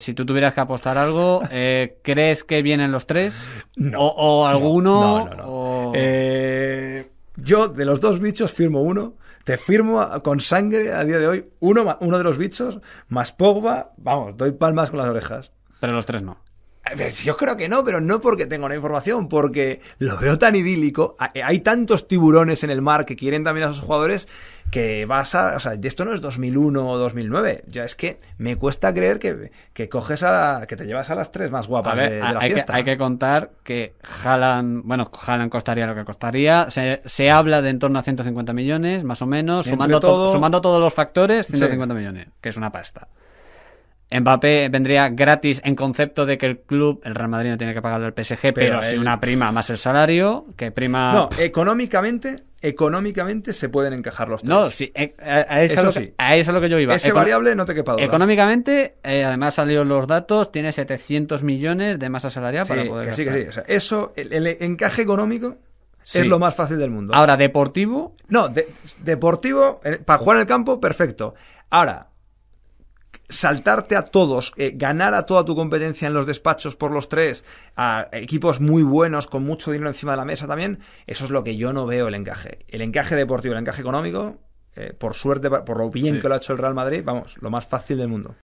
Si tú tuvieras que apostar algo, eh, ¿crees que vienen los tres? No, o, alguno? No, no, no. Eh, yo de los dos bichos firmo uno. Te firmo con sangre a día de hoy uno, uno de los bichos, más Pogba. Vamos, doy palmas con las orejas. Pero los tres no yo creo que no, pero no porque tengo la información, porque lo veo tan idílico. Eh, hay tantos tiburones en el mar que quieren también a esos jugadores que vas a... O sea, esto no es 2001 o 2009. Ya es que me cuesta creer que, coges a... que te llevas a las tres más guapas de, la hay fiesta. Que, hay que contar que Jalan... Bueno, Jalan costaría lo que costaría. Se, se, habla de en torno a 150 millones, más o menos. Sumando, todo... sumando todos los factores, 150 millones, que es una pasta. Mbappé vendría gratis en concepto de que el club, el Real Madrid no tiene que pagarle al PSG, pero, si una prima más el salario, que prima... No, económicamente, económicamente se pueden encajar los tres. No, eh, sí, a, eso, sí. a eso es lo que yo iba. Ese variable no te quepa Económicamente, eh, además además salieron los datos, tiene 700 millones de masa salarial para poder... sí, que sí. eso, el, encaje económico es lo más fácil del mundo. Ahora, deportivo. No, deportivo, eh, para jugar en el campo, perfecto. Ahora, saltarte a todos, eh, ganar a toda tu competencia en los despachos por los tres, a equipos muy buenos, con mucho dinero encima de la mesa también, eso es lo que yo no veo el encaje. El encaje deportivo, el encaje económico, eh, por suerte, por lo bien que lo ha hecho el Real Madrid, vamos, lo más fácil del mundo.